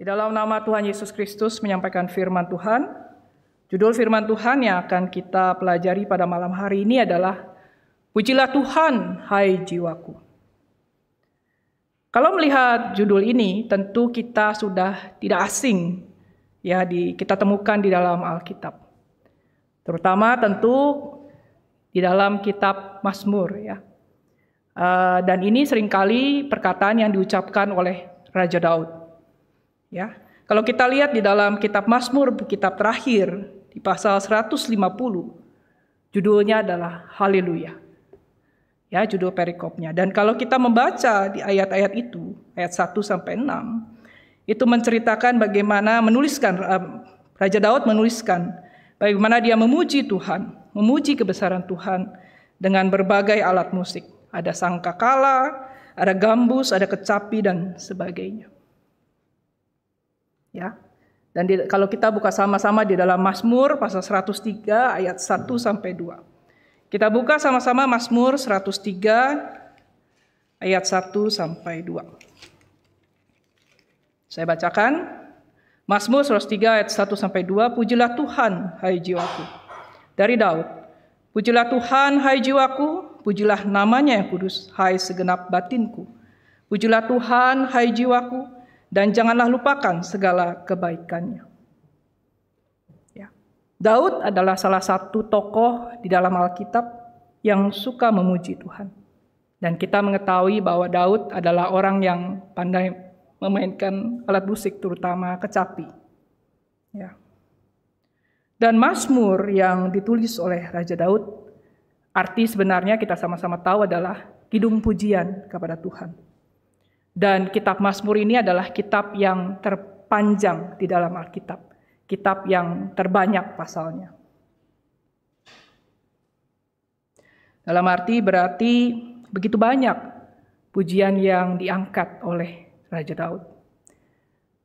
Di dalam nama Tuhan Yesus Kristus menyampaikan firman Tuhan. Judul firman Tuhan yang akan kita pelajari pada malam hari ini adalah Pujilah Tuhan, hai jiwaku. Kalau melihat judul ini, tentu kita sudah tidak asing ya di, kita temukan di dalam Alkitab. Terutama tentu di dalam kitab Mazmur ya. Uh, dan ini seringkali perkataan yang diucapkan oleh Raja Daud. Ya. Kalau kita lihat di dalam kitab Mazmur, kitab terakhir di pasal 150, judulnya adalah Haleluya. Ya, judul perikopnya. Dan kalau kita membaca di ayat-ayat itu, ayat 1 sampai 6, itu menceritakan bagaimana menuliskan eh, Raja Daud menuliskan bagaimana dia memuji Tuhan, memuji kebesaran Tuhan dengan berbagai alat musik. Ada sangkakala, ada gambus, ada kecapi dan sebagainya. Ya. Dan di, kalau kita buka sama-sama di dalam Mazmur pasal 103 ayat 1 sampai 2. Kita buka sama-sama Mazmur 103 ayat 1 sampai 2. Saya bacakan Mazmur 103 ayat 1 sampai 2, pujilah Tuhan hai jiwaku. Dari Daud. Pujilah Tuhan hai jiwaku, pujilah namanya yang kudus hai segenap batinku. Pujilah Tuhan hai jiwaku, dan janganlah lupakan segala kebaikannya. Ya. Daud adalah salah satu tokoh di dalam Alkitab yang suka memuji Tuhan. Dan kita mengetahui bahwa Daud adalah orang yang pandai memainkan alat musik, terutama kecapi. Ya. Dan Mazmur yang ditulis oleh Raja Daud, arti sebenarnya kita sama-sama tahu adalah kidung pujian kepada Tuhan. Dan kitab Mazmur ini adalah kitab yang terpanjang di dalam Alkitab, kitab yang terbanyak pasalnya. Dalam arti berarti begitu banyak pujian yang diangkat oleh Raja Daud.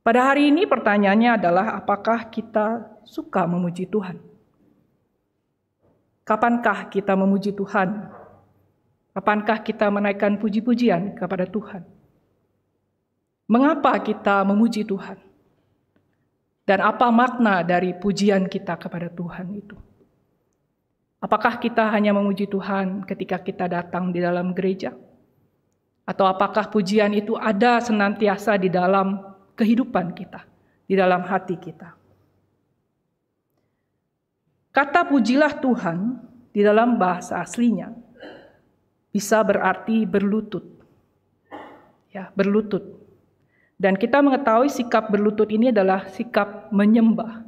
Pada hari ini pertanyaannya adalah apakah kita suka memuji Tuhan? Kapankah kita memuji Tuhan? Kapankah kita menaikkan puji-pujian kepada Tuhan? mengapa kita memuji Tuhan, dan apa makna dari pujian kita kepada Tuhan itu. Apakah kita hanya memuji Tuhan ketika kita datang di dalam gereja, atau apakah pujian itu ada senantiasa di dalam kehidupan kita, di dalam hati kita? Kata "pujilah Tuhan" di dalam bahasa aslinya bisa berarti berlutut, ya, berlutut dan kita mengetahui sikap berlutut ini adalah sikap menyembah.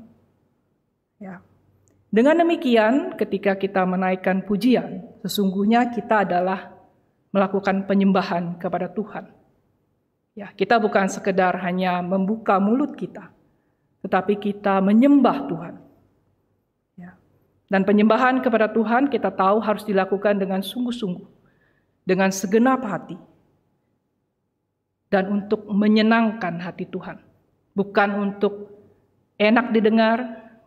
Ya. Dengan demikian, ketika kita menaikkan pujian, sesungguhnya kita adalah melakukan penyembahan kepada Tuhan. Ya, kita bukan sekedar hanya membuka mulut kita, tetapi kita menyembah Tuhan. Ya. Dan penyembahan kepada Tuhan kita tahu harus dilakukan dengan sungguh-sungguh, dengan segenap hati, dan untuk menyenangkan hati Tuhan, bukan untuk enak didengar,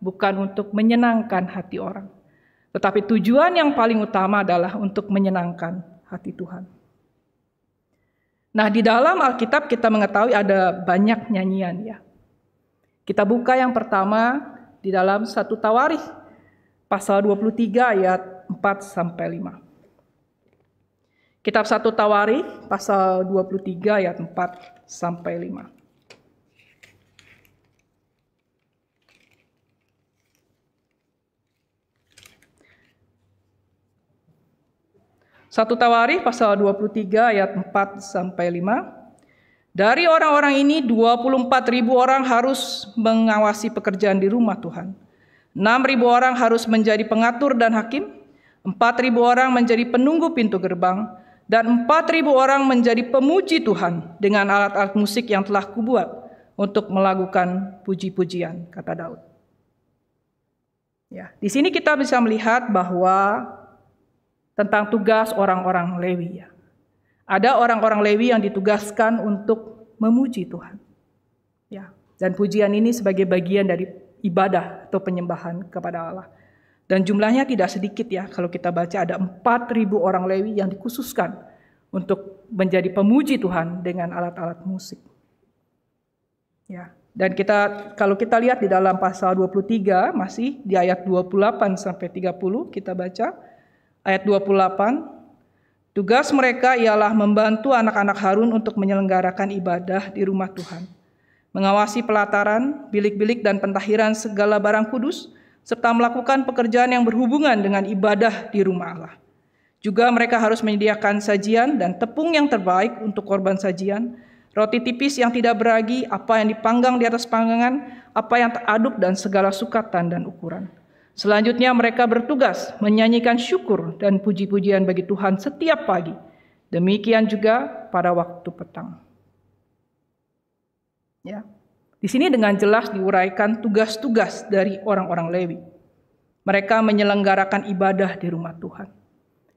bukan untuk menyenangkan hati orang, tetapi tujuan yang paling utama adalah untuk menyenangkan hati Tuhan. Nah, di dalam Alkitab kita mengetahui ada banyak nyanyian ya. Kita buka yang pertama di dalam satu Tawarikh pasal 23 ayat 4 sampai 5. Kitab 1 Tawari pasal 23 ayat 4 sampai 5. Satu Tawari pasal 23 ayat 4 sampai 5. Dari orang-orang ini 24 ribu orang harus mengawasi pekerjaan di rumah Tuhan. 6 ribu orang harus menjadi pengatur dan hakim. 4 ribu orang menjadi penunggu pintu gerbang. Dan 4.000 orang menjadi pemuji Tuhan dengan alat-alat musik yang telah kubuat untuk melakukan puji-pujian, kata Daud. Ya, di sini kita bisa melihat bahwa tentang tugas orang-orang Lewi ya. Ada orang-orang Lewi yang ditugaskan untuk memuji Tuhan. Ya, dan pujian ini sebagai bagian dari ibadah atau penyembahan kepada Allah. Dan jumlahnya tidak sedikit ya, kalau kita baca ada 4.000 orang Lewi yang dikhususkan untuk menjadi pemuji Tuhan dengan alat-alat musik. Ya. Dan kita kalau kita lihat di dalam pasal 23 masih di ayat 28 sampai 30 kita baca ayat 28 tugas mereka ialah membantu anak-anak Harun untuk menyelenggarakan ibadah di rumah Tuhan, mengawasi pelataran, bilik-bilik dan pentahiran segala barang kudus serta melakukan pekerjaan yang berhubungan dengan ibadah di rumah Allah. Juga mereka harus menyediakan sajian dan tepung yang terbaik untuk korban sajian, roti tipis yang tidak beragi, apa yang dipanggang di atas panggangan, apa yang teraduk dan segala sukatan dan ukuran. Selanjutnya mereka bertugas menyanyikan syukur dan puji-pujian bagi Tuhan setiap pagi. Demikian juga pada waktu petang. Ya. Di sini dengan jelas diuraikan tugas-tugas dari orang-orang Lewi. Mereka menyelenggarakan ibadah di rumah Tuhan.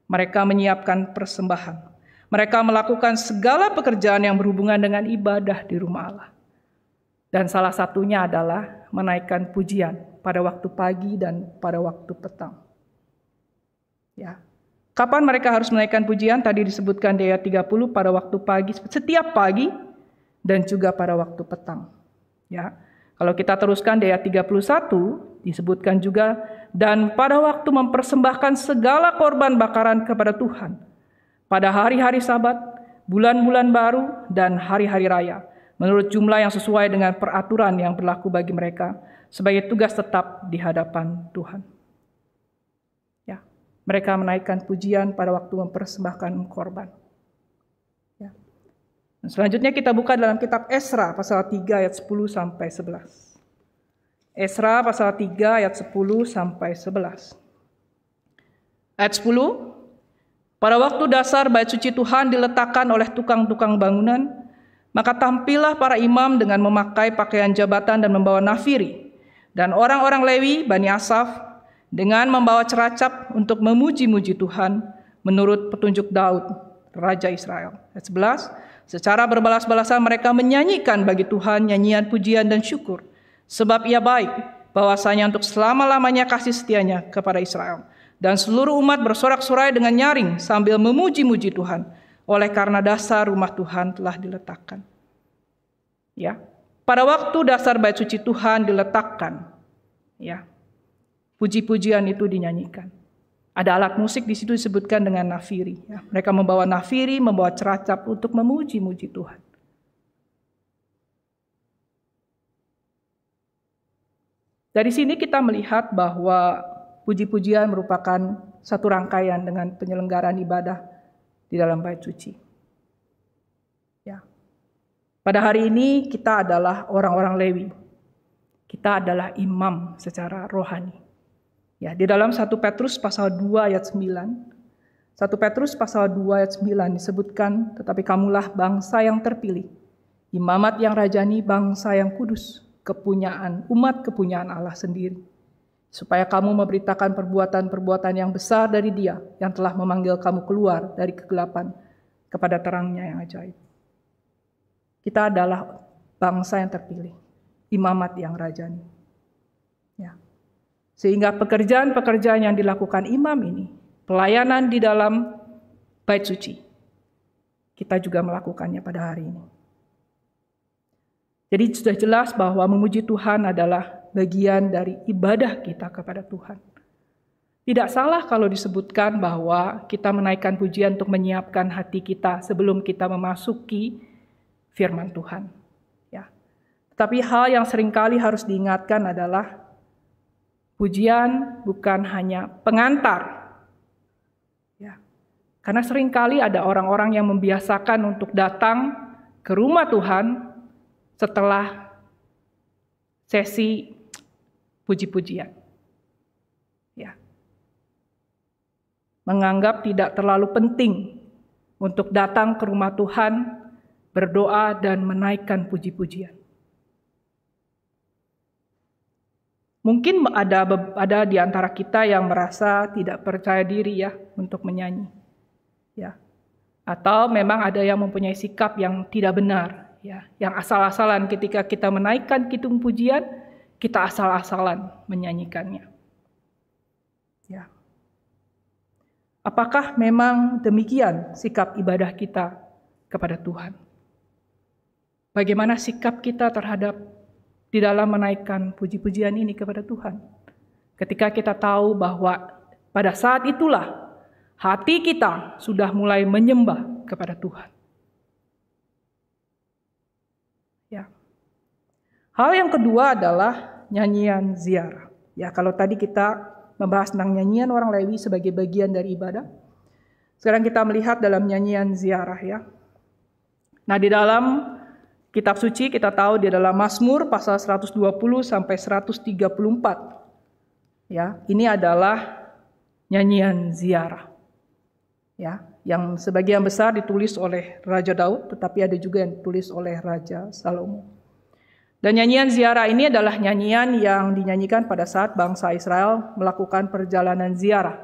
Mereka menyiapkan persembahan. Mereka melakukan segala pekerjaan yang berhubungan dengan ibadah di rumah Allah. Dan salah satunya adalah menaikkan pujian pada waktu pagi dan pada waktu petang. Ya. Kapan mereka harus menaikkan pujian? Tadi disebutkan di ayat 30 pada waktu pagi, setiap pagi dan juga pada waktu petang. Ya. Kalau kita teruskan di ayat 31 disebutkan juga dan pada waktu mempersembahkan segala korban bakaran kepada Tuhan pada hari-hari Sabat, bulan-bulan baru dan hari-hari raya menurut jumlah yang sesuai dengan peraturan yang berlaku bagi mereka sebagai tugas tetap di hadapan Tuhan. Ya, mereka menaikkan pujian pada waktu mempersembahkan korban. Selanjutnya kita buka dalam kitab Esra pasal 3 ayat 10 sampai 11. Esra pasal 3 ayat 10 sampai 11. Ayat 10, pada waktu dasar bait suci Tuhan diletakkan oleh tukang-tukang bangunan, maka tampillah para imam dengan memakai pakaian jabatan dan membawa nafiri, dan orang-orang Lewi, Bani Asaf, dengan membawa ceracap untuk memuji-muji Tuhan menurut petunjuk Daud, Raja Israel. Ayat 11, Secara berbalas-balasan mereka menyanyikan bagi Tuhan nyanyian pujian dan syukur. Sebab ia baik, bahwasanya untuk selama-lamanya kasih setianya kepada Israel. Dan seluruh umat bersorak-sorai dengan nyaring sambil memuji-muji Tuhan. Oleh karena dasar rumah Tuhan telah diletakkan. Ya, pada waktu dasar bait suci Tuhan diletakkan, ya, puji-pujian itu dinyanyikan. Ada alat musik di situ disebutkan dengan nafiri. Ya, mereka membawa nafiri, membawa ceracap untuk memuji-muji Tuhan. Dari sini kita melihat bahwa puji-pujian merupakan satu rangkaian dengan penyelenggaraan ibadah di dalam bait suci. Ya. Pada hari ini kita adalah orang-orang Lewi. Kita adalah imam secara rohani. Ya, di dalam 1 Petrus pasal 2 ayat 9. 1 Petrus pasal 2 ayat 9 disebutkan, tetapi kamulah bangsa yang terpilih, imamat yang rajani, bangsa yang kudus, kepunyaan umat kepunyaan Allah sendiri, supaya kamu memberitakan perbuatan-perbuatan yang besar dari Dia yang telah memanggil kamu keluar dari kegelapan kepada terangnya yang ajaib. Kita adalah bangsa yang terpilih, imamat yang rajani. Sehingga pekerjaan-pekerjaan yang dilakukan imam ini, pelayanan di dalam bait suci, kita juga melakukannya pada hari ini. Jadi sudah jelas bahwa memuji Tuhan adalah bagian dari ibadah kita kepada Tuhan. Tidak salah kalau disebutkan bahwa kita menaikkan pujian untuk menyiapkan hati kita sebelum kita memasuki firman Tuhan. Ya. Tetapi hal yang seringkali harus diingatkan adalah Pujian bukan hanya pengantar. Ya. Karena seringkali ada orang-orang yang membiasakan untuk datang ke rumah Tuhan setelah sesi puji-pujian. Ya. Menganggap tidak terlalu penting untuk datang ke rumah Tuhan, berdoa dan menaikkan puji-pujian. Mungkin ada ada di antara kita yang merasa tidak percaya diri ya untuk menyanyi. Ya. Atau memang ada yang mempunyai sikap yang tidak benar, ya, yang asal-asalan ketika kita menaikkan kitung pujian, kita asal-asalan menyanyikannya. Ya. Apakah memang demikian sikap ibadah kita kepada Tuhan? Bagaimana sikap kita terhadap di dalam menaikkan puji-pujian ini kepada Tuhan. Ketika kita tahu bahwa pada saat itulah hati kita sudah mulai menyembah kepada Tuhan. Ya. Hal yang kedua adalah nyanyian ziarah. Ya, kalau tadi kita membahas tentang nyanyian orang Lewi sebagai bagian dari ibadah, sekarang kita melihat dalam nyanyian ziarah ya. Nah, di dalam Kitab suci kita tahu di dalam Mazmur pasal 120 sampai 134. Ya, ini adalah nyanyian ziarah. Ya, yang sebagian besar ditulis oleh Raja Daud, tetapi ada juga yang ditulis oleh Raja Salomo. Dan nyanyian ziarah ini adalah nyanyian yang dinyanyikan pada saat bangsa Israel melakukan perjalanan ziarah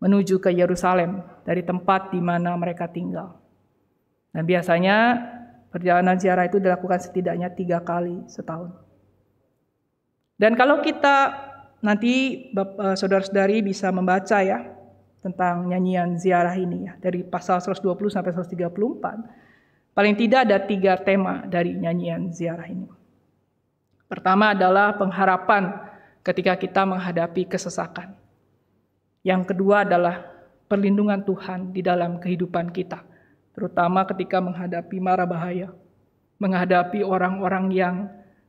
menuju ke Yerusalem dari tempat di mana mereka tinggal. Dan biasanya Perjalanan ziarah itu dilakukan setidaknya tiga kali setahun. Dan kalau kita nanti e, saudara-saudari bisa membaca ya tentang nyanyian ziarah ini ya dari pasal 120 sampai 134 paling tidak ada tiga tema dari nyanyian ziarah ini. Pertama adalah pengharapan ketika kita menghadapi kesesakan. Yang kedua adalah perlindungan Tuhan di dalam kehidupan kita terutama ketika menghadapi mara bahaya, menghadapi orang-orang yang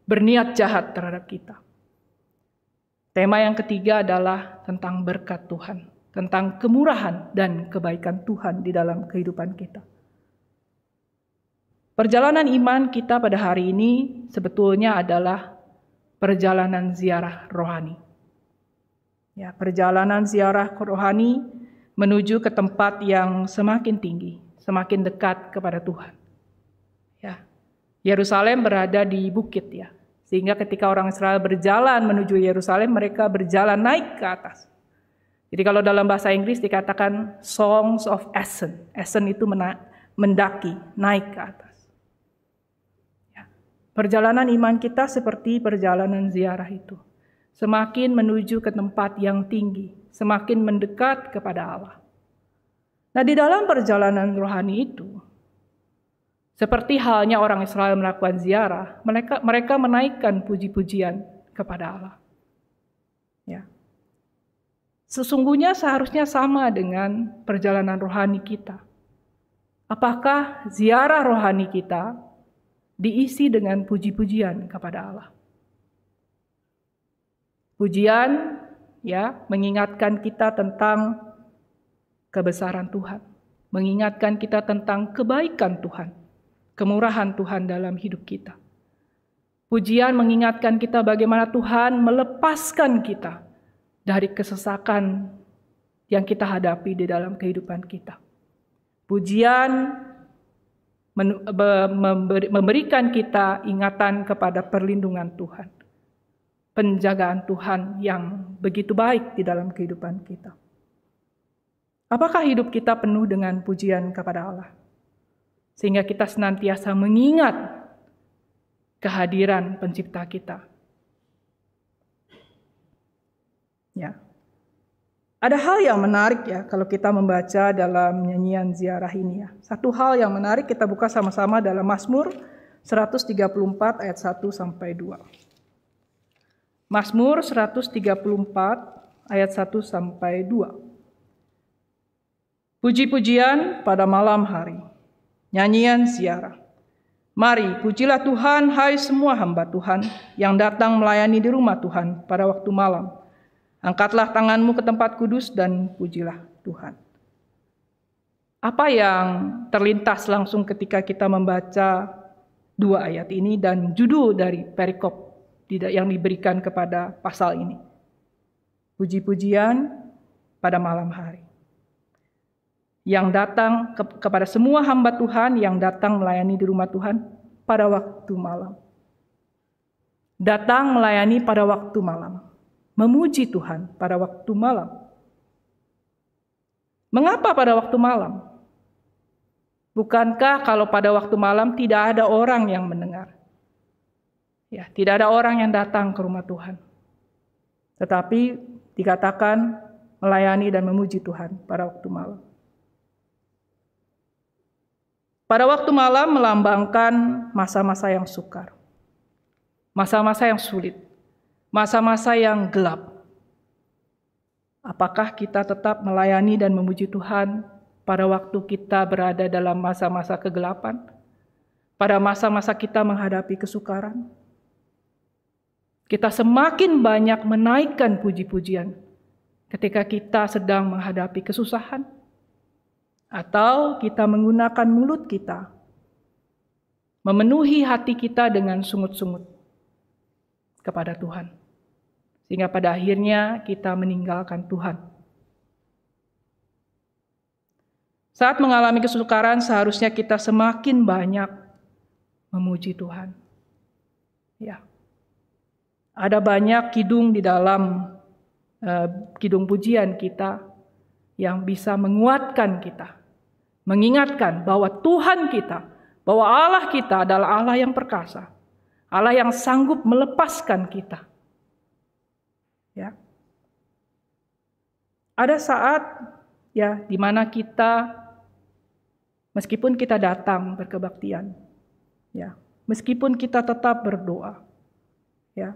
berniat jahat terhadap kita. Tema yang ketiga adalah tentang berkat Tuhan, tentang kemurahan dan kebaikan Tuhan di dalam kehidupan kita. Perjalanan iman kita pada hari ini sebetulnya adalah perjalanan ziarah rohani. Ya, perjalanan ziarah rohani menuju ke tempat yang semakin tinggi, semakin dekat kepada Tuhan. Ya. Yerusalem berada di bukit ya. Sehingga ketika orang Israel berjalan menuju Yerusalem, mereka berjalan naik ke atas. Jadi kalau dalam bahasa Inggris dikatakan songs of ascent. Ascent itu mendaki, naik ke atas. Ya. Perjalanan iman kita seperti perjalanan ziarah itu. Semakin menuju ke tempat yang tinggi, semakin mendekat kepada Allah. Nah, di dalam perjalanan rohani itu, seperti halnya orang Israel melakukan ziarah, mereka mereka menaikkan puji-pujian kepada Allah. Ya. Sesungguhnya seharusnya sama dengan perjalanan rohani kita. Apakah ziarah rohani kita diisi dengan puji-pujian kepada Allah? Pujian ya mengingatkan kita tentang kebesaran Tuhan, mengingatkan kita tentang kebaikan Tuhan, kemurahan Tuhan dalam hidup kita. Pujian mengingatkan kita bagaimana Tuhan melepaskan kita dari kesesakan yang kita hadapi di dalam kehidupan kita. Pujian memberikan kita ingatan kepada perlindungan Tuhan, penjagaan Tuhan yang begitu baik di dalam kehidupan kita. Apakah hidup kita penuh dengan pujian kepada Allah? Sehingga kita senantiasa mengingat kehadiran pencipta kita. Ya. Ada hal yang menarik ya kalau kita membaca dalam nyanyian ziarah ini ya. Satu hal yang menarik kita buka sama-sama dalam Mazmur 134 ayat 1 sampai 2. Mazmur 134 ayat 1 sampai 2 puji-pujian pada malam hari, nyanyian siara. Mari, pujilah Tuhan, hai semua hamba Tuhan yang datang melayani di rumah Tuhan pada waktu malam. Angkatlah tanganmu ke tempat kudus dan pujilah Tuhan. Apa yang terlintas langsung ketika kita membaca dua ayat ini dan judul dari perikop yang diberikan kepada pasal ini? Puji-pujian pada malam hari yang datang ke, kepada semua hamba Tuhan yang datang melayani di rumah Tuhan pada waktu malam. Datang melayani pada waktu malam, memuji Tuhan pada waktu malam. Mengapa pada waktu malam? Bukankah kalau pada waktu malam tidak ada orang yang mendengar? Ya, tidak ada orang yang datang ke rumah Tuhan. Tetapi dikatakan melayani dan memuji Tuhan pada waktu malam. Pada waktu malam melambangkan masa-masa yang sukar, masa-masa yang sulit, masa-masa yang gelap. Apakah kita tetap melayani dan memuji Tuhan pada waktu kita berada dalam masa-masa kegelapan, pada masa-masa kita menghadapi kesukaran? Kita semakin banyak menaikkan puji-pujian ketika kita sedang menghadapi kesusahan atau kita menggunakan mulut kita, memenuhi hati kita dengan sungut-sungut kepada Tuhan, sehingga pada akhirnya kita meninggalkan Tuhan. Saat mengalami kesukaran, seharusnya kita semakin banyak memuji Tuhan. Ya, ada banyak kidung di dalam eh, kidung pujian kita yang bisa menguatkan kita mengingatkan bahwa Tuhan kita, bahwa Allah kita adalah Allah yang perkasa, Allah yang sanggup melepaskan kita. Ya. Ada saat ya di mana kita meskipun kita datang berkebaktian, ya, meskipun kita tetap berdoa, ya,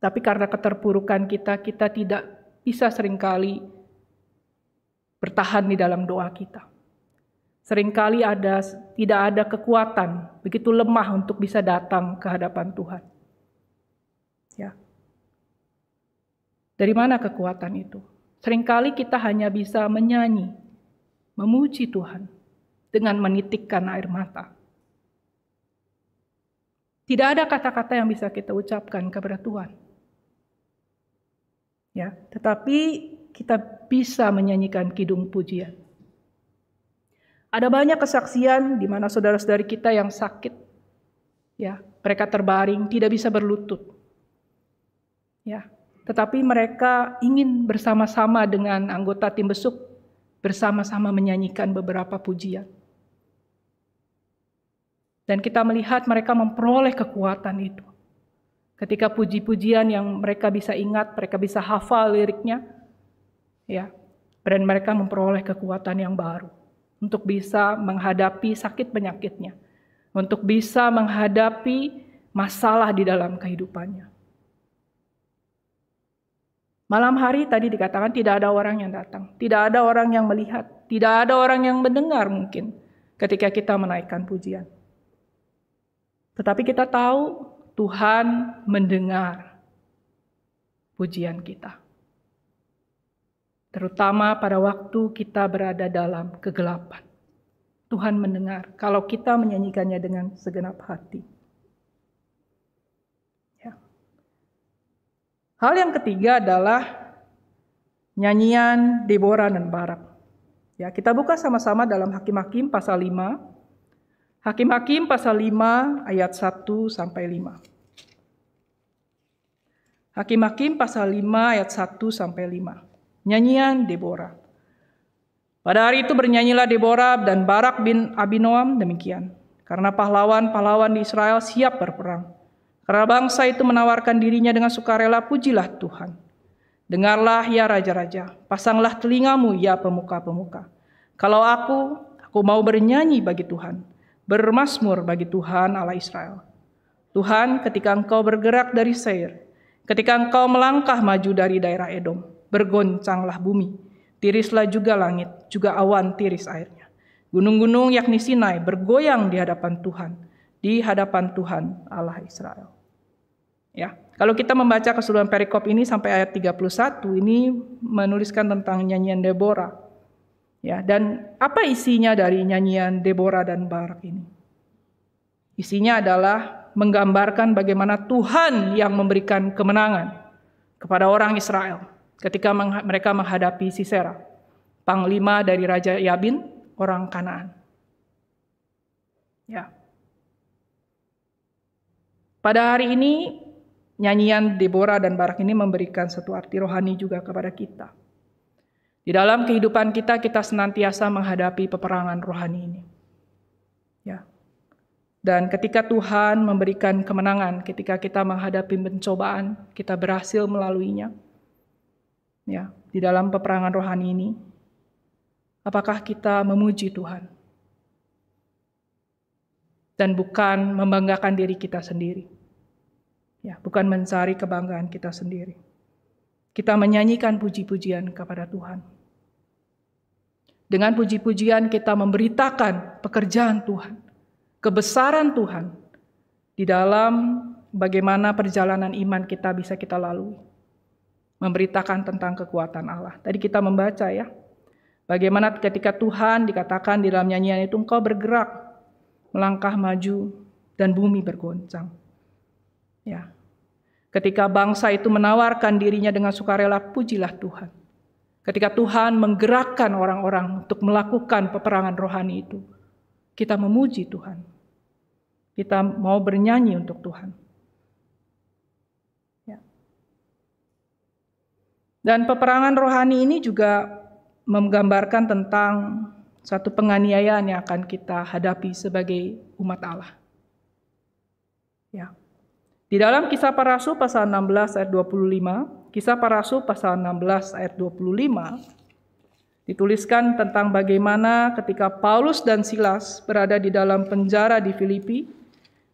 tapi karena keterpurukan kita, kita tidak bisa seringkali bertahan di dalam doa kita. Seringkali ada tidak ada kekuatan, begitu lemah untuk bisa datang ke hadapan Tuhan. Ya. Dari mana kekuatan itu? Seringkali kita hanya bisa menyanyi, memuji Tuhan dengan menitikkan air mata. Tidak ada kata-kata yang bisa kita ucapkan kepada Tuhan. Ya, tetapi kita bisa menyanyikan kidung pujian. Ada banyak kesaksian di mana saudara-saudari kita yang sakit, ya, mereka terbaring, tidak bisa berlutut, ya. Tetapi mereka ingin bersama-sama dengan anggota tim besuk bersama-sama menyanyikan beberapa pujian. Dan kita melihat mereka memperoleh kekuatan itu. Ketika puji-pujian yang mereka bisa ingat, mereka bisa hafal liriknya, ya dan mereka memperoleh kekuatan yang baru untuk bisa menghadapi sakit penyakitnya, untuk bisa menghadapi masalah di dalam kehidupannya. Malam hari tadi dikatakan tidak ada orang yang datang, tidak ada orang yang melihat, tidak ada orang yang mendengar mungkin ketika kita menaikkan pujian. Tetapi kita tahu Tuhan mendengar pujian kita terutama pada waktu kita berada dalam kegelapan. Tuhan mendengar kalau kita menyanyikannya dengan segenap hati. Ya. Hal yang ketiga adalah nyanyian Deborah dan Barak. Ya, kita buka sama-sama dalam Hakim-hakim pasal 5. Hakim-hakim pasal 5 ayat 1 sampai 5. Hakim-hakim pasal 5 ayat 1 sampai 5. Nyanyian Deborah. Pada hari itu bernyanyilah Deborah dan Barak bin Abinoam demikian. Karena pahlawan-pahlawan di Israel siap berperang. Karena bangsa itu menawarkan dirinya dengan sukarela, pujilah Tuhan. Dengarlah ya raja-raja, pasanglah telingamu ya pemuka-pemuka. Kalau aku, aku mau bernyanyi bagi Tuhan, bermasmur bagi Tuhan Allah Israel. Tuhan ketika engkau bergerak dari Seir, ketika engkau melangkah maju dari daerah Edom, bergoncanglah bumi, tirislah juga langit, juga awan tiris airnya. Gunung-gunung yakni Sinai bergoyang di hadapan Tuhan, di hadapan Tuhan Allah Israel. Ya, kalau kita membaca keseluruhan perikop ini sampai ayat 31 ini menuliskan tentang nyanyian Deborah. Ya, dan apa isinya dari nyanyian Deborah dan Barak ini? Isinya adalah menggambarkan bagaimana Tuhan yang memberikan kemenangan kepada orang Israel ketika mereka menghadapi Sisera, panglima dari Raja Yabin, orang Kanaan. Ya. Pada hari ini, nyanyian Deborah dan Barak ini memberikan satu arti rohani juga kepada kita. Di dalam kehidupan kita, kita senantiasa menghadapi peperangan rohani ini. Ya. Dan ketika Tuhan memberikan kemenangan, ketika kita menghadapi pencobaan, kita berhasil melaluinya ya, di dalam peperangan rohani ini? Apakah kita memuji Tuhan? Dan bukan membanggakan diri kita sendiri. Ya, bukan mencari kebanggaan kita sendiri. Kita menyanyikan puji-pujian kepada Tuhan. Dengan puji-pujian kita memberitakan pekerjaan Tuhan, kebesaran Tuhan di dalam bagaimana perjalanan iman kita bisa kita lalui memberitakan tentang kekuatan Allah. Tadi kita membaca ya, bagaimana ketika Tuhan dikatakan di dalam nyanyian itu engkau bergerak, melangkah maju, dan bumi bergoncang. Ya, Ketika bangsa itu menawarkan dirinya dengan sukarela, pujilah Tuhan. Ketika Tuhan menggerakkan orang-orang untuk melakukan peperangan rohani itu, kita memuji Tuhan. Kita mau bernyanyi untuk Tuhan. Dan peperangan rohani ini juga menggambarkan tentang satu penganiayaan yang akan kita hadapi sebagai umat Allah. Ya. Di dalam kisah para rasul pasal 16 ayat 25, kisah para rasul pasal 16 ayat 25 dituliskan tentang bagaimana ketika Paulus dan Silas berada di dalam penjara di Filipi,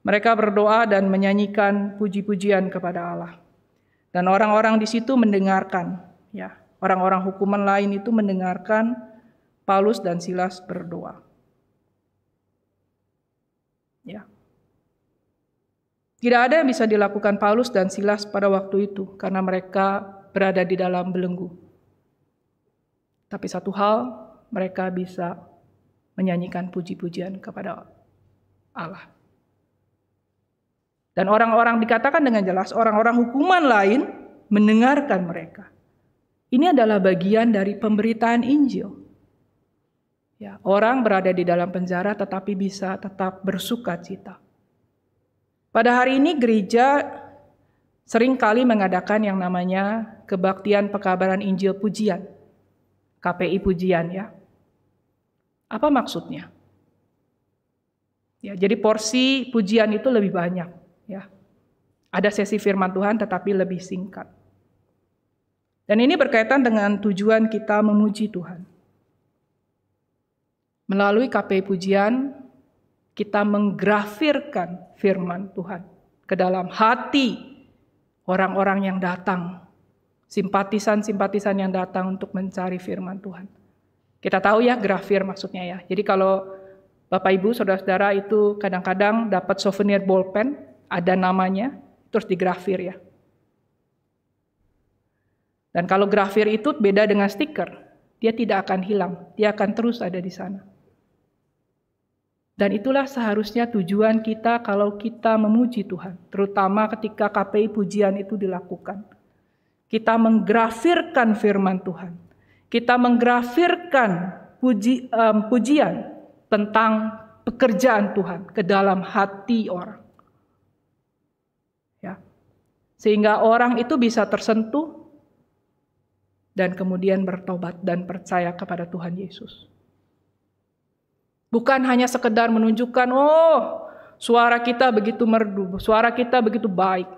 mereka berdoa dan menyanyikan puji-pujian kepada Allah. Dan orang-orang di situ mendengarkan, ya. Orang-orang hukuman lain itu mendengarkan Paulus dan Silas berdoa. Ya. Tidak ada yang bisa dilakukan Paulus dan Silas pada waktu itu karena mereka berada di dalam belenggu. Tapi satu hal, mereka bisa menyanyikan puji-pujian kepada Allah. Dan orang-orang dikatakan dengan jelas, orang-orang hukuman lain mendengarkan mereka. Ini adalah bagian dari pemberitaan Injil. Ya, orang berada di dalam penjara tetapi bisa tetap bersuka cita. Pada hari ini gereja seringkali mengadakan yang namanya kebaktian pekabaran Injil pujian. KPI pujian ya. Apa maksudnya? Ya, jadi porsi pujian itu lebih banyak. Ya. Ada sesi firman Tuhan tetapi lebih singkat. Dan ini berkaitan dengan tujuan kita memuji Tuhan. Melalui KPI pujian, kita menggrafirkan firman Tuhan ke dalam hati orang-orang yang datang, simpatisan-simpatisan yang datang untuk mencari firman Tuhan. Kita tahu ya grafir maksudnya ya. Jadi kalau Bapak Ibu, saudara-saudara itu kadang-kadang dapat souvenir bolpen ada namanya, terus digrafir ya. Dan kalau grafir itu beda dengan stiker, dia tidak akan hilang, dia akan terus ada di sana. Dan itulah seharusnya tujuan kita kalau kita memuji Tuhan, terutama ketika KPI pujian itu dilakukan. Kita menggrafirkan firman Tuhan. Kita menggrafirkan puji, um, pujian tentang pekerjaan Tuhan ke dalam hati orang sehingga orang itu bisa tersentuh dan kemudian bertobat dan percaya kepada Tuhan Yesus. Bukan hanya sekedar menunjukkan, oh suara kita begitu merdu, suara kita begitu baik,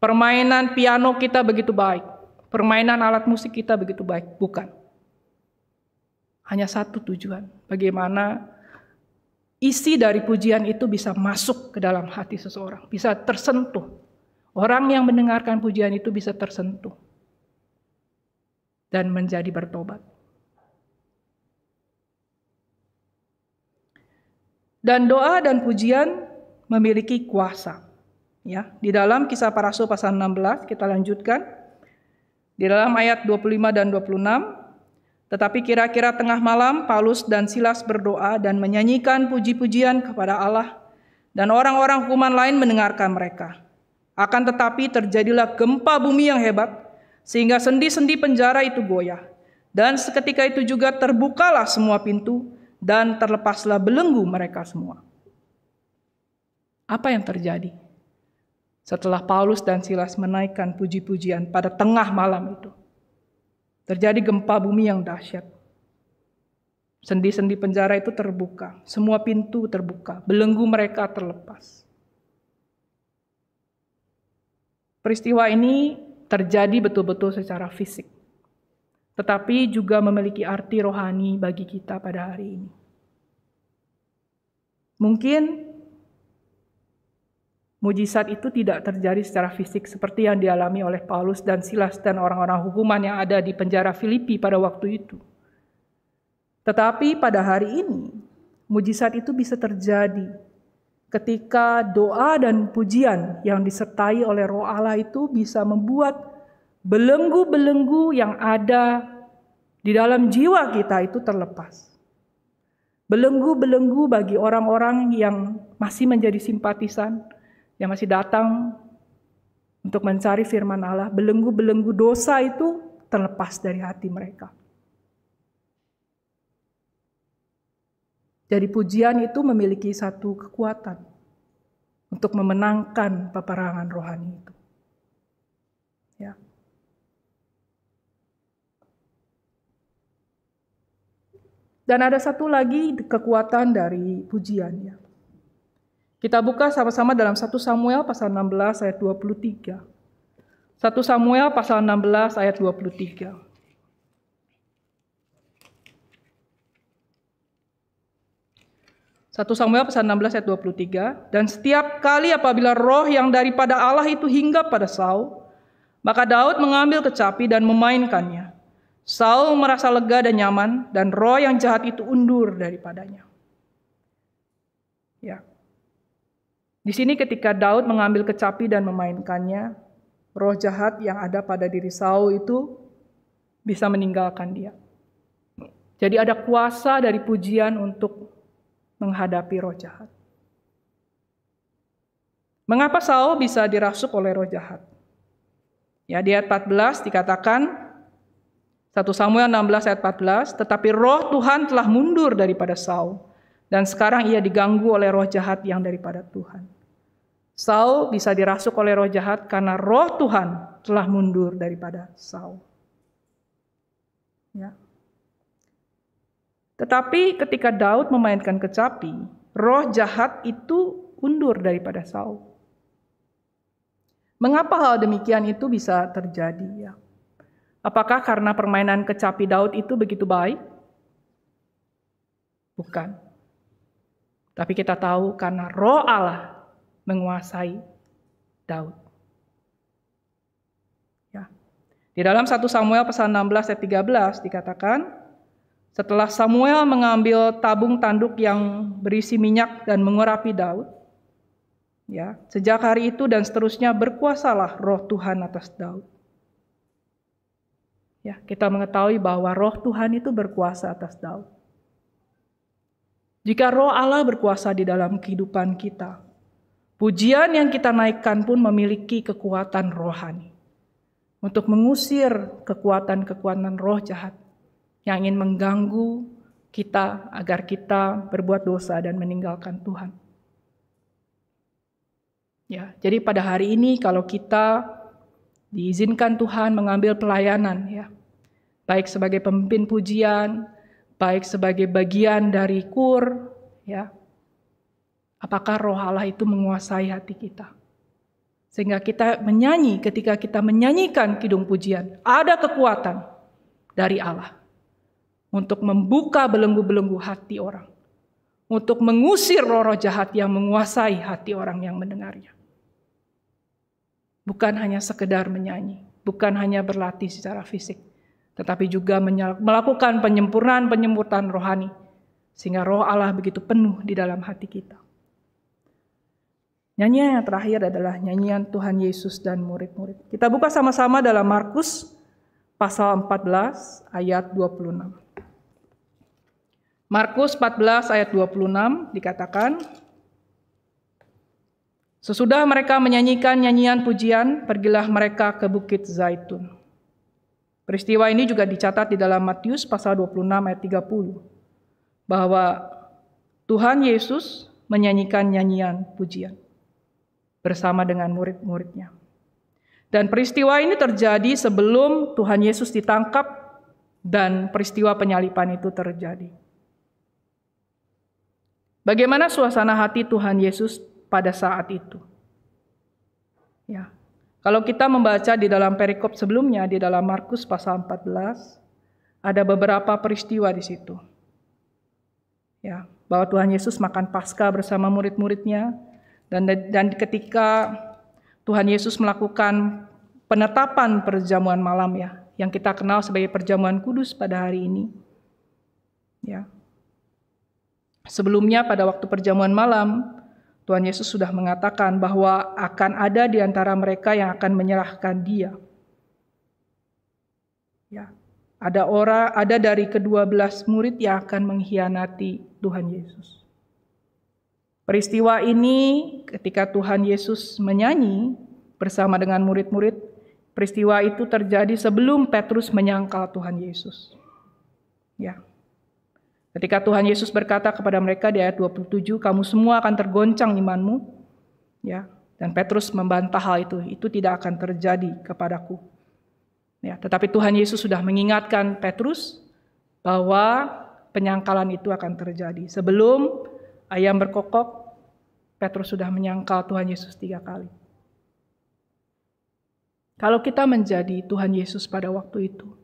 permainan piano kita begitu baik, permainan alat musik kita begitu baik. Bukan. Hanya satu tujuan, bagaimana isi dari pujian itu bisa masuk ke dalam hati seseorang, bisa tersentuh Orang yang mendengarkan pujian itu bisa tersentuh dan menjadi bertobat. Dan doa dan pujian memiliki kuasa. Ya, di dalam kisah para rasul pasal 16 kita lanjutkan di dalam ayat 25 dan 26 tetapi kira-kira tengah malam Paulus dan Silas berdoa dan menyanyikan puji-pujian kepada Allah dan orang-orang hukuman lain mendengarkan mereka. Akan tetapi terjadilah gempa bumi yang hebat, sehingga sendi-sendi penjara itu goyah. Dan seketika itu juga terbukalah semua pintu, dan terlepaslah belenggu mereka semua. Apa yang terjadi? Setelah Paulus dan Silas menaikkan puji-pujian pada tengah malam itu, terjadi gempa bumi yang dahsyat. Sendi-sendi penjara itu terbuka, semua pintu terbuka, belenggu mereka terlepas. Peristiwa ini terjadi betul-betul secara fisik, tetapi juga memiliki arti rohani bagi kita pada hari ini. Mungkin mujizat itu tidak terjadi secara fisik seperti yang dialami oleh Paulus dan Silas dan orang-orang hukuman yang ada di penjara Filipi pada waktu itu. Tetapi pada hari ini, mujizat itu bisa terjadi ketika doa dan pujian yang disertai oleh Roh Allah itu bisa membuat belenggu-belenggu yang ada di dalam jiwa kita itu terlepas. Belenggu-belenggu bagi orang-orang yang masih menjadi simpatisan, yang masih datang untuk mencari firman Allah, belenggu-belenggu dosa itu terlepas dari hati mereka. Jadi pujian itu memiliki satu kekuatan untuk memenangkan peperangan rohani itu. Ya. Dan ada satu lagi kekuatan dari pujian ya. Kita buka sama-sama dalam 1 Samuel pasal 16 ayat 23. 1 Samuel pasal 16 ayat 23. 1 Samuel pasal 16 ayat 23, dan setiap kali apabila roh yang daripada Allah itu hingga pada Saul, maka Daud mengambil kecapi dan memainkannya. Saul merasa lega dan nyaman dan roh yang jahat itu undur daripadanya. Ya. Di sini ketika Daud mengambil kecapi dan memainkannya, roh jahat yang ada pada diri Saul itu bisa meninggalkan dia. Jadi ada kuasa dari pujian untuk menghadapi roh jahat. Mengapa Saul bisa dirasuk oleh roh jahat? Ya, di ayat 14 dikatakan 1 Samuel 16 ayat 14, tetapi roh Tuhan telah mundur daripada Saul dan sekarang ia diganggu oleh roh jahat yang daripada Tuhan. Saul bisa dirasuk oleh roh jahat karena roh Tuhan telah mundur daripada Saul. Ya. Tetapi ketika Daud memainkan kecapi, roh jahat itu undur daripada Saul. Mengapa hal demikian itu bisa terjadi ya? Apakah karena permainan kecapi Daud itu begitu baik? Bukan. Tapi kita tahu karena roh Allah menguasai Daud. Ya. Di dalam 1 Samuel pasal 16 ayat 13 dikatakan, setelah Samuel mengambil tabung tanduk yang berisi minyak dan mengurapi Daud, ya, sejak hari itu dan seterusnya berkuasalah roh Tuhan atas Daud. Ya, kita mengetahui bahwa roh Tuhan itu berkuasa atas Daud. Jika roh Allah berkuasa di dalam kehidupan kita, pujian yang kita naikkan pun memiliki kekuatan rohani untuk mengusir kekuatan-kekuatan roh jahat yang ingin mengganggu kita agar kita berbuat dosa dan meninggalkan Tuhan. Ya, jadi pada hari ini kalau kita diizinkan Tuhan mengambil pelayanan ya, baik sebagai pemimpin pujian, baik sebagai bagian dari kur, ya. Apakah roh Allah itu menguasai hati kita? Sehingga kita menyanyi ketika kita menyanyikan kidung pujian, ada kekuatan dari Allah untuk membuka belenggu-belenggu hati orang, untuk mengusir roh-roh jahat yang menguasai hati orang yang mendengarnya. Bukan hanya sekedar menyanyi, bukan hanya berlatih secara fisik, tetapi juga melakukan penyempurnaan penyempurnaan rohani, sehingga roh Allah begitu penuh di dalam hati kita. Nyanyian yang terakhir adalah nyanyian Tuhan Yesus dan murid-murid. Kita buka sama-sama dalam Markus pasal 14 ayat 26. Markus 14 ayat 26 dikatakan, Sesudah mereka menyanyikan nyanyian pujian, pergilah mereka ke Bukit Zaitun. Peristiwa ini juga dicatat di dalam Matius pasal 26 ayat 30, bahwa Tuhan Yesus menyanyikan nyanyian pujian bersama dengan murid-muridnya. Dan peristiwa ini terjadi sebelum Tuhan Yesus ditangkap dan peristiwa penyalipan itu terjadi. Bagaimana suasana hati Tuhan Yesus pada saat itu? Ya. Kalau kita membaca di dalam perikop sebelumnya di dalam Markus pasal 14 ada beberapa peristiwa di situ. Ya, bahwa Tuhan Yesus makan Paskah bersama murid-muridnya dan dan ketika Tuhan Yesus melakukan penetapan perjamuan malam ya, yang kita kenal sebagai perjamuan kudus pada hari ini. Ya, Sebelumnya pada waktu perjamuan malam, Tuhan Yesus sudah mengatakan bahwa akan ada di antara mereka yang akan menyerahkan dia. Ya, ada orang, ada dari kedua belas murid yang akan mengkhianati Tuhan Yesus. Peristiwa ini ketika Tuhan Yesus menyanyi bersama dengan murid-murid, peristiwa itu terjadi sebelum Petrus menyangkal Tuhan Yesus. Ya. Ketika Tuhan Yesus berkata kepada mereka di ayat 27, kamu semua akan tergoncang imanmu. Ya, dan Petrus membantah hal itu, itu tidak akan terjadi kepadaku. Ya, tetapi Tuhan Yesus sudah mengingatkan Petrus bahwa penyangkalan itu akan terjadi. Sebelum ayam berkokok, Petrus sudah menyangkal Tuhan Yesus tiga kali. Kalau kita menjadi Tuhan Yesus pada waktu itu,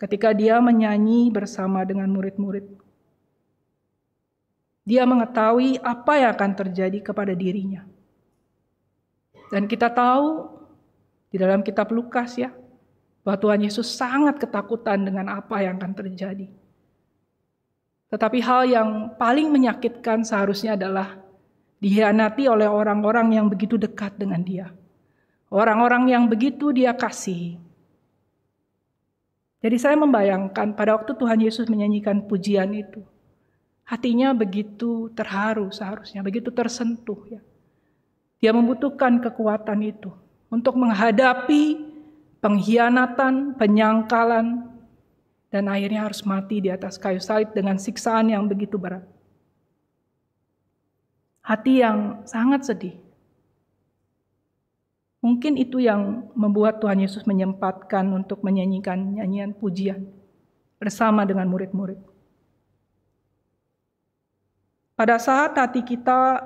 ketika dia menyanyi bersama dengan murid-murid. Dia mengetahui apa yang akan terjadi kepada dirinya. Dan kita tahu di dalam kitab Lukas ya, bahwa Tuhan Yesus sangat ketakutan dengan apa yang akan terjadi. Tetapi hal yang paling menyakitkan seharusnya adalah dihianati oleh orang-orang yang begitu dekat dengan dia. Orang-orang yang begitu dia kasih. Jadi saya membayangkan pada waktu Tuhan Yesus menyanyikan pujian itu, hatinya begitu terharu seharusnya, begitu tersentuh ya. Dia membutuhkan kekuatan itu untuk menghadapi pengkhianatan, penyangkalan, dan akhirnya harus mati di atas kayu salib dengan siksaan yang begitu berat. Hati yang sangat sedih, Mungkin itu yang membuat Tuhan Yesus menyempatkan untuk menyanyikan nyanyian pujian bersama dengan murid-murid. Pada saat hati kita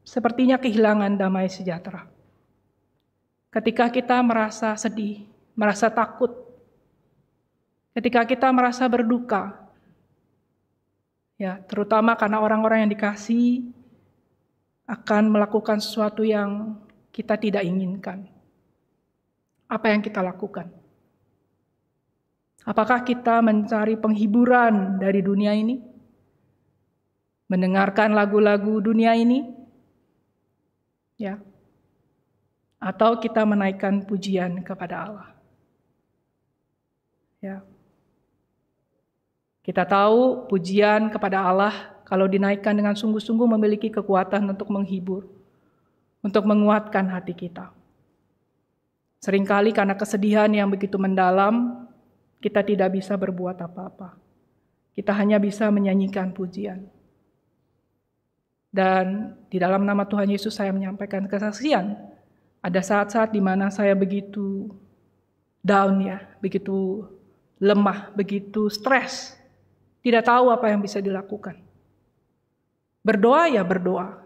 sepertinya kehilangan damai sejahtera. Ketika kita merasa sedih, merasa takut, ketika kita merasa berduka, ya terutama karena orang-orang yang dikasih akan melakukan sesuatu yang kita tidak inginkan. Apa yang kita lakukan? Apakah kita mencari penghiburan dari dunia ini? Mendengarkan lagu-lagu dunia ini? Ya. Atau kita menaikkan pujian kepada Allah? Ya. Kita tahu pujian kepada Allah kalau dinaikkan dengan sungguh-sungguh memiliki kekuatan untuk menghibur untuk menguatkan hati kita. Seringkali karena kesedihan yang begitu mendalam, kita tidak bisa berbuat apa-apa. Kita hanya bisa menyanyikan pujian. Dan di dalam nama Tuhan Yesus saya menyampaikan kesaksian. Ada saat-saat di mana saya begitu down ya, begitu lemah, begitu stres. Tidak tahu apa yang bisa dilakukan. Berdoa ya berdoa,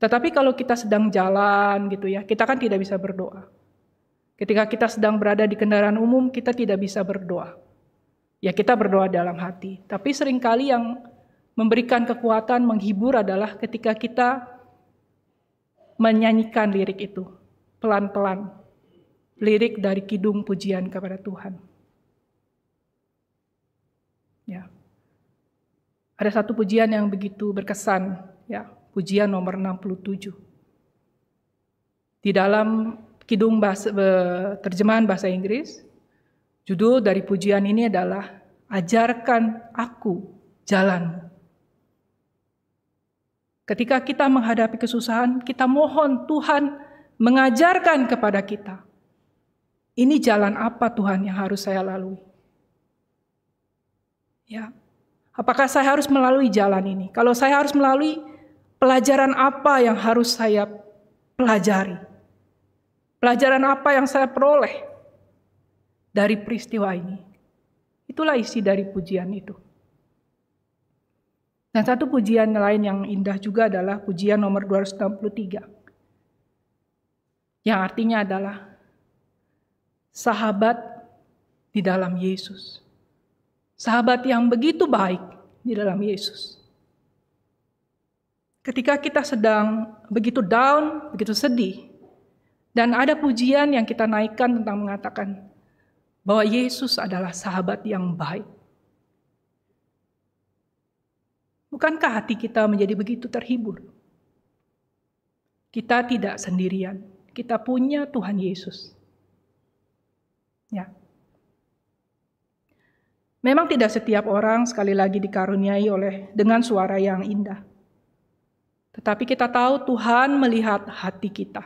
tetapi kalau kita sedang jalan gitu ya, kita kan tidak bisa berdoa. Ketika kita sedang berada di kendaraan umum, kita tidak bisa berdoa. Ya kita berdoa dalam hati. Tapi seringkali yang memberikan kekuatan, menghibur adalah ketika kita menyanyikan lirik itu. Pelan-pelan. Lirik dari kidung pujian kepada Tuhan. Ya. Ada satu pujian yang begitu berkesan, ya pujian nomor 67. Di dalam kidung bahasa, terjemahan bahasa Inggris, judul dari pujian ini adalah Ajarkan aku jalan. Ketika kita menghadapi kesusahan, kita mohon Tuhan mengajarkan kepada kita. Ini jalan apa Tuhan yang harus saya lalui? Ya. Apakah saya harus melalui jalan ini? Kalau saya harus melalui Pelajaran apa yang harus saya pelajari? Pelajaran apa yang saya peroleh dari peristiwa ini? Itulah isi dari pujian itu. Dan satu pujian lain yang indah juga adalah pujian nomor 263. Yang artinya adalah sahabat di dalam Yesus. Sahabat yang begitu baik di dalam Yesus ketika kita sedang begitu down, begitu sedih, dan ada pujian yang kita naikkan tentang mengatakan bahwa Yesus adalah sahabat yang baik. Bukankah hati kita menjadi begitu terhibur? Kita tidak sendirian, kita punya Tuhan Yesus. Ya. Memang tidak setiap orang sekali lagi dikaruniai oleh dengan suara yang indah. Tetapi kita tahu Tuhan melihat hati kita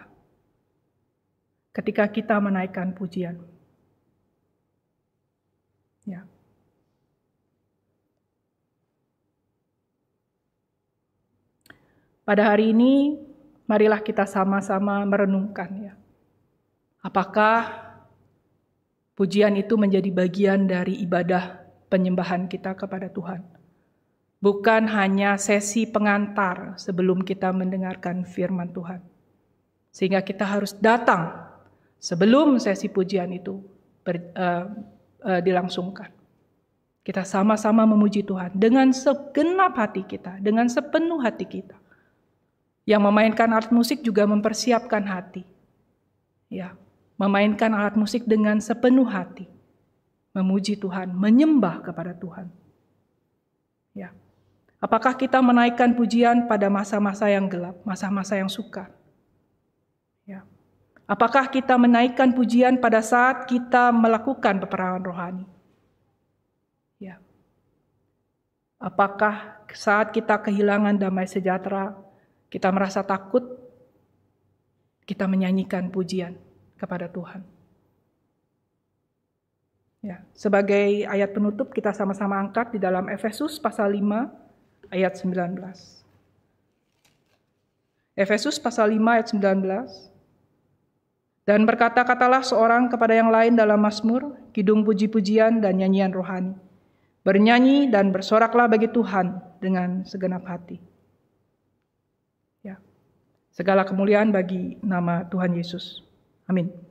ketika kita menaikkan pujian. Ya. Pada hari ini, marilah kita sama-sama merenungkan ya. Apakah pujian itu menjadi bagian dari ibadah penyembahan kita kepada Tuhan? bukan hanya sesi pengantar sebelum kita mendengarkan firman Tuhan. Sehingga kita harus datang sebelum sesi pujian itu ber, uh, uh, dilangsungkan. Kita sama-sama memuji Tuhan dengan segenap hati kita, dengan sepenuh hati kita. Yang memainkan alat musik juga mempersiapkan hati. Ya, memainkan alat musik dengan sepenuh hati, memuji Tuhan, menyembah kepada Tuhan. Ya. Apakah kita menaikkan pujian pada masa-masa yang gelap, masa-masa yang suka? Ya. Apakah kita menaikkan pujian pada saat kita melakukan peperangan rohani? Ya. Apakah saat kita kehilangan damai sejahtera, kita merasa takut, kita menyanyikan pujian kepada Tuhan? Ya, sebagai ayat penutup kita sama-sama angkat di dalam Efesus pasal 5 ayat 19. Efesus pasal 5 ayat 19. Dan berkata-katalah seorang kepada yang lain dalam Mazmur, kidung puji-pujian dan nyanyian rohani. Bernyanyi dan bersoraklah bagi Tuhan dengan segenap hati. Ya. Segala kemuliaan bagi nama Tuhan Yesus. Amin.